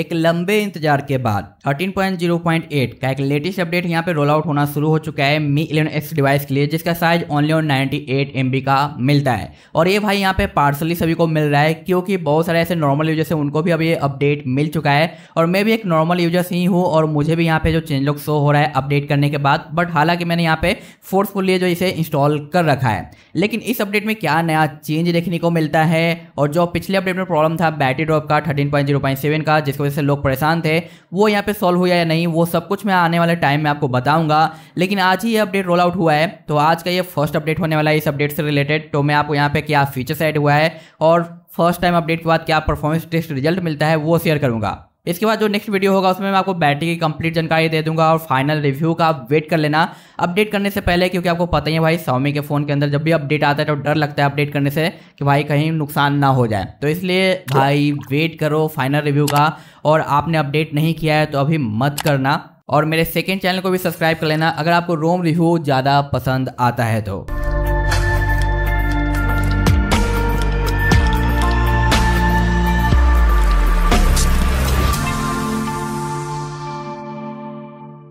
एक लंबे इंतजार के बाद 13.0.8 का एक लेटेस्ट अपडेट यहाँ पे रोल आउट होना शुरू हो चुका है मी इलेवन एक्स डिवाइस के लिए जिसका साइज ओनली ऑन 98 एट का मिलता है और ये भाई यहाँ पे पार्सली सभी को मिल रहा है क्योंकि बहुत सारे ऐसे नॉर्मल यूजर्स हैं उनको भी अब ये अपडेट मिल चुका है और मैं भी एक नॉर्मल यूजर्स ही हूँ और मुझे भी यहाँ पे जो चेंज लुक शो हो रहा है अपडेट करने के बाद बट हालांकि मैंने यहाँ पे फोर्सफुली जो इसे इंस्टॉल कर रखा है लेकिन इस अपडेट में क्या नया चेंज देखने को मिलता है और जो पिछले अपडेट में प्रॉब्लम था बैटरी ड्रॉप का थर्टीन का जिसको वजह से लोग परेशान थे वो यहाँ पे सॉल्व हुआ या नहीं वो सब कुछ मैं आने वाले टाइम में आपको बताऊंगा लेकिन आज ही ये अपडेट रोल आउट हुआ है तो आज का ये फर्स्ट अपडेट होने वाला है इस अपडेट से रिलेटेड तो मैं आपको यहाँ पे क्या फीचर्स ऐड हुआ है और फर्स्ट टाइम अपडेट के बाद क्या परफॉर्मेंस टेस्ट रिजल्ट मिलता है वो शेयर करूंगा इसके बाद जो नेक्स्ट वीडियो होगा उसमें मैं आपको बैटरी की कंप्लीट जानकारी दे दूंगा और फाइनल रिव्यू का आप वेट कर लेना अपडेट करने से पहले क्योंकि आपको पता ही है भाई स्वामी के फ़ोन के अंदर जब भी अपडेट आता है तो डर लगता है अपडेट करने से कि भाई कहीं नुकसान ना हो जाए तो इसलिए भाई वेट करो फाइनल रिव्यू का और आपने अपडेट नहीं किया है तो अभी मत करना और मेरे सेकेंड चैनल को भी सब्सक्राइब कर लेना अगर आपको रोम रिव्यू ज़्यादा पसंद आता है तो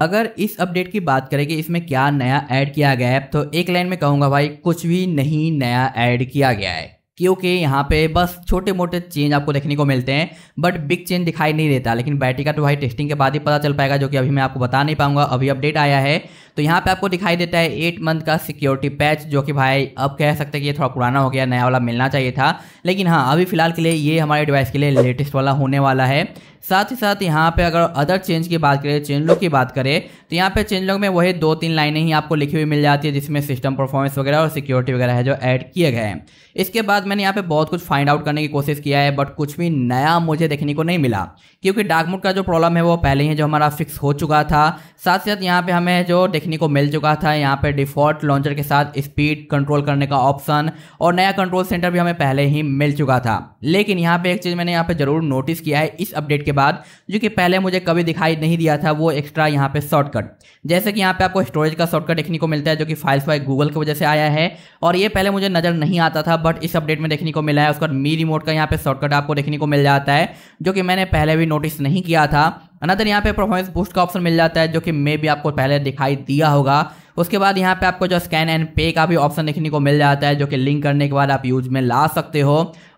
अगर इस अपडेट की बात करें कि इसमें क्या नया ऐड किया गया है तो एक लाइन में कहूँगा भाई कुछ भी नहीं नया ऐड किया गया है क्योंकि यहाँ पे बस छोटे मोटे चेंज आपको देखने को मिलते हैं बट बिग चेंज दिखाई नहीं देता लेकिन बैटरी का तो भाई टेस्टिंग के बाद ही पता चल पाएगा जो कि अभी मैं आपको बता नहीं पाऊंगा अभी अपडेट आया है तो यहाँ पे आपको दिखाई देता है एट मंथ का सिक्योरिटी पैच जो कि भाई अब कह सकते हैं कि ये थोड़ा पुराना हो गया नया वाला मिलना चाहिए था लेकिन हाँ अभी फिलहाल के लिए ये हमारे डिवाइस के लिए लेटेस्ट वाला होने वाला है साथ ही साथ यहाँ पे अगर अदर चेंज की बात करें चेंज लॉक की बात करें तो यहाँ पे चेंज लॉग में वही दो तीन लाइनें ही आपको लिखी हुई मिल जाती है जिसमें सिस्टम परफॉर्मेंस वगैरह और सिक्योरिटी वगैरह है जो ऐड किए गए हैं इसके बाद साथ मैंने यहाँ पे बहुत कुछ फाइंड आउट करने की कोशिश किया है बट कुछ भी नया मुझे देखने को नहीं मिला क्योंकि डार्क मोड का जो प्रॉब्लम है वो पहले ही जो हमारा फिक्स हो चुका था साथ साथ यहाँ पे हमें जो देखने को मिल चुका था यहाँ पे डिफॉल्ट लॉन्चर के साथ स्पीड कंट्रोल करने का ऑप्शन और नया कंट्रोल सेंटर भी हमें पहले ही मिल चुका था लेकिन यहाँ पे एक चीज़ मैंने यहाँ पे जरूर नोटिस किया है इस अपडेट के बाद जो कि पहले मुझे कभी दिखाई नहीं दिया था वो एक्स्ट्रा यहाँ पे शॉर्टकट जैसे कि यहाँ पे आपको स्टोरेज का शॉर्टकट देखने को मिलता है जो कि फाइल्स वाई गूगल की वजह से आया है और ये पहले मुझे नज़र नहीं आता था बट इस अपडेट अपडेट में देखने को मिला है उसके बाद मी रिमोट का यहाँ पे शॉर्टकट आपको देखने को मिल जाता है जो कि मैंने पहले भी नोटिस नहीं किया था अनदर यहाँ पे परफॉर्मेंस बूस्ट का ऑप्शन मिल जाता है जो कि मे भी आपको पहले दिखाई दिया होगा उसके बाद यहाँ पे आपको जो स्कैन एंड पे का भी ऑप्शन देखने को मिल जाता है जो कि लिंक करने के बाद आप यूज में ला सकते हो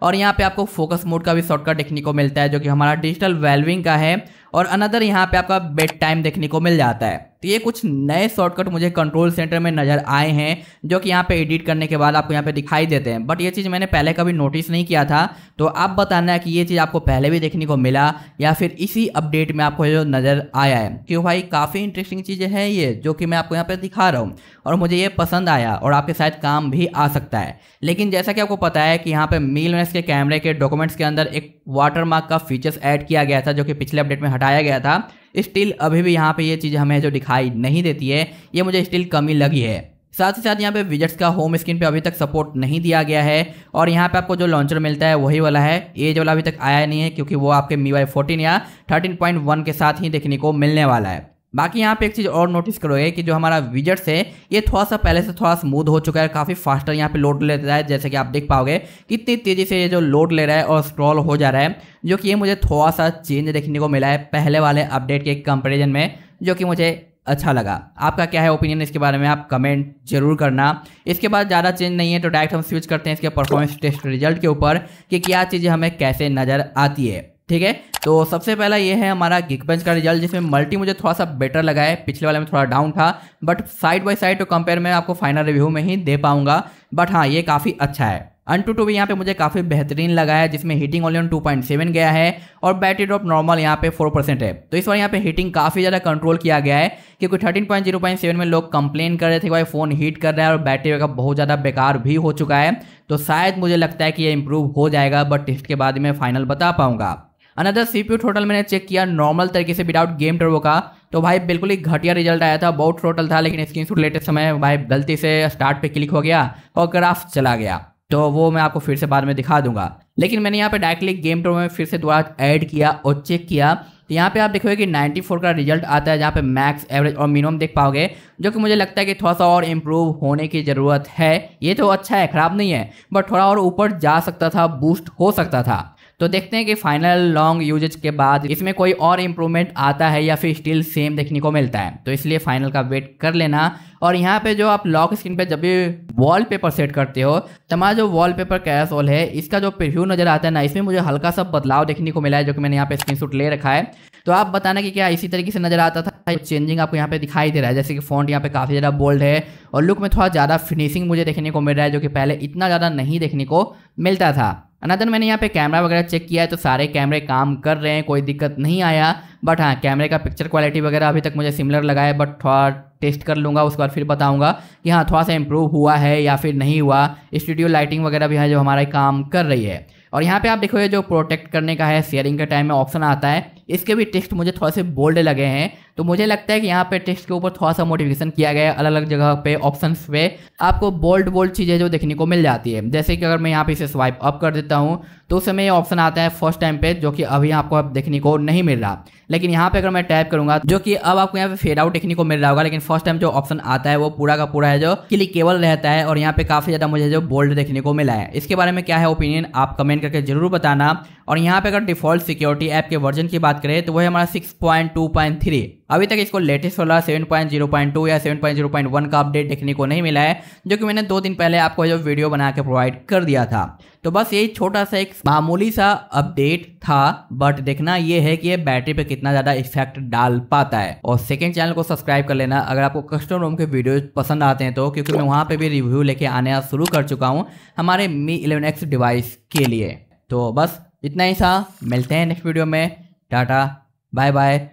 और यहाँ पे आपको फोकस मोड का भी शॉर्टकट देखने को मिलता है जो कि हमारा डिजिटल वेल्विंग का है और अनदर यहाँ पे आपका बेड टाइम देखने को मिल जाता है तो ये कुछ नए शॉर्टकट मुझे कंट्रोल सेंटर में नज़र आए हैं जो कि यहाँ पे एडिट करने के बाद आपको यहाँ पे दिखाई देते हैं बट ये चीज़ मैंने पहले कभी नोटिस नहीं किया था तो आप बताना है कि ये चीज़ आपको पहले भी देखने को मिला या फिर इसी अपडेट में आपको जो नज़र आया है क्यों भाई काफ़ी इंटरेस्टिंग चीज़ें हैं ये जो कि मैं आपको यहाँ पर दिखा रहा हूँ और मुझे ये पसंद आया और आपके शायद काम भी आ सकता है लेकिन जैसा कि आपको पता है कि यहाँ पर मील के कैमरे के डॉक्यूमेंट्स के अंदर एक वाटरमार्क का फीचर्स ऐड किया गया था जो कि पिछले अपडेट में हटाया गया था स्टिल अभी भी यहाँ पे ये चीज़ हमें जो दिखाई नहीं देती है ये मुझे स्टिल कमी लगी है साथ ही साथ यहाँ पे विजट्स का होम स्क्रीन पे अभी तक सपोर्ट नहीं दिया गया है और यहाँ पे आपको जो लॉन्चर मिलता है वही वाला है एज वाला अभी तक आया नहीं है क्योंकि वो आपके मी वाई फोर्टीन या थर्टीन पॉइंट वन के साथ ही देखने को मिलने वाला है बाकी यहाँ पे एक चीज़ और नोटिस करोगे कि जो हमारा विजट्स है ये थोड़ा सा पहले से थोड़ा स्मूथ हो चुका है काफ़ी फास्टर यहाँ पे लोड ले रहा है जैसे कि आप देख पाओगे कितनी तेज़ी से ये जो लोड ले रहा है और स्क्रॉल हो जा रहा है जो कि ये मुझे थोड़ा सा चेंज देखने को मिला है पहले वाले अपडेट के कंपेरिजन में जो कि मुझे अच्छा लगा आपका क्या है ओपिनियन इसके बारे में आप कमेंट जरूर करना इसके बाद ज़्यादा चेंज नहीं है तो डायरेक्ट हम स्विच करते हैं इसके परफॉर्मेंस टेस्ट रिजल्ट के ऊपर कि क्या चीज़ें हमें कैसे नज़र आती है ठीक है तो सबसे पहला ये है हमारा गिकबेंच का रिजल्ट जिसमें मल्टी मुझे थोड़ा सा बेटर लगा है पिछले वाले में थोड़ा डाउन था but side by side to compare में आपको फाइनल रिव्यू में ही दे पाऊंगा बट हाँ ये काफ़ी अच्छा है अन टू टू भी यहाँ पे मुझे काफ़ी बेहतरीन लगा है जिसमें हीटिंग ओनली 2.7 गया है और बैटरी ड्रॉप नॉर्मल यहाँ पे 4 परसेंट है तो इस बार यहाँ पे हीटिंग काफ़ी ज़्यादा कंट्रोल किया गया है क्योंकि 13.0.7 में लोग कंप्लेन कर रहे थे भाई फ़ोन हीट कर रहा है और बैटरी बैकअप बहुत ज़्यादा बेकार भी हो चुका है तो शायद मुझे लगता है कि ये इम्प्रूव हो जाएगा बट टेस्ट के बाद में फाइनल बता पाऊँगा अनदर सीपीयू टोटल मैंने चेक किया नॉर्मल तरीके से विदाउट गेम टर्बो का तो भाई बिल्कुल ही घटिया रिजल्ट आया था बहुत टोटल था लेकिन स्क्रीन शूट लेटेस्ट समय भाई गलती से स्टार्ट पे क्लिक हो गया और ग्राफ चला गया तो वो मैं आपको फिर से बाद में दिखा दूंगा लेकिन मैंने यहाँ पे डायरेक्टली गेम टर्बो में फिर से दोबारा ऐड किया और चेक किया तो यहाँ पे आप देखोगे कि 94 का रिजल्ट आता है जहाँ पे मैक्स एवरेज और मिनिमम देख पाओगे जो कि मुझे लगता है कि थोड़ा सा और इम्प्रूव होने की ज़रूरत है ये तो अच्छा है ख़राब नहीं है बट थोड़ा और ऊपर जा सकता था बूस्ट हो सकता था तो देखते हैं कि फाइनल लॉन्ग यूजेज के बाद इसमें कोई और इम्प्रूवमेंट आता है या फिर स्टिल सेम देखने को मिलता है तो इसलिए फाइनल का वेट कर लेना और यहाँ पे जो आप लॉक स्क्रीन पे जब भी वॉलपेपर सेट करते हो तमाम जो वॉलपेपर कैरासोल है इसका जो प्रिव्यू नजर आता है ना इसमें मुझे हल्का सा बदलाव देखने को मिला है जो कि मैंने यहाँ पे स्क्रीन ले रखा है तो आप बताना कि क्या इसी तरीके से नजर आता था चेंजिंग आपको यहाँ पे दिखाई दे रहा है जैसे कि फॉन्ट यहाँ पे काफ़ी ज़्यादा बोल्ड है और लुक में थोड़ा ज़्यादा फिनिशिंग मुझे देखने को मिल रहा है जो कि पहले इतना ज़्यादा नहीं देखने को मिलता था अनदर मैंने यहाँ पे कैमरा वगैरह चेक किया है तो सारे कैमरे काम कर रहे हैं कोई दिक्कत नहीं आया बट हाँ कैमरे का पिक्चर क्वालिटी वगैरह अभी तक मुझे सिमिलर लगा है बट थोड़ा टेस्ट कर लूँगा उसके बाद फिर बताऊँगा कि हाँ थोड़ा सा इम्प्रूव हुआ है या फिर नहीं हुआ स्टूडियो लाइटिंग वगैरह भी हाँ जो हमारा काम कर रही है और यहाँ पे आप देखोगे जो प्रोटेक्ट करने का है शेयरिंग के टाइम में ऑप्शन आता है इसके भी टेक्स्ट मुझे थोड़े से बोल्ड लगे हैं तो मुझे लगता है कि यहाँ पे टेक्स्ट के ऊपर थोड़ा सा मोटिवेशन किया गया है अलग अलग जगह पे ऑप्शन पे आपको बोल्ड बोल्ड चीज़ें जो देखने को मिल जाती है जैसे कि अगर मैं यहाँ पे इसे स्वाइप अप कर देता हूँ तो उस समय ऑप्शन आता है फर्स्ट टाइम पे जो कि अभी आपको अब देखने को नहीं मिल रहा लेकिन यहाँ पे अगर मैं टाइप करूंगा जो कि अब आपको यहाँ पे फेड आउट देखने को मिल रहा होगा लेकिन फर्स्ट टाइम जो ऑप्शन आता है वो पूरा का पूरा है जो क्लिकेबल रहता है और यहाँ पे काफी ज्यादा मुझे जो बोल्ड देखने को मिला है इसके बारे में क्या है ओपिनियन आप कमेंट करके जरूर बताना और यहाँ पे अगर डिफॉल्ट सिक्योरिटी ऐप के वर्जन की बात करें तो वह हमारा six point two point three अभी तक इसको लेटेस्ट वाला seven point zero point two या seven point zero point one का अपडेट देखने को नहीं मिला है जो कि मैंने दो दिन पहले आपको जो वीडियो बना के प्रोवाइड कर दिया था तो बस यही छोटा सा एक मामूली सा अपडेट था बट देखना यह है कि ये बैटरी पे कितना ज़्यादा इफेक्ट डाल पाता है और सेकेंड चैनल को सब्सक्राइब कर लेना अगर आपको कस्टम रूम के वीडियो पसंद आते हैं तो क्योंकि मैं वहाँ पर भी रिव्यू लेके आने शुरू कर चुका हूँ हमारे मी इलेवन एक्स डिवाइस के लिए तो बस इतना ही सा मिलते हैं नेक्स्ट वीडियो में टाटा बाय बाय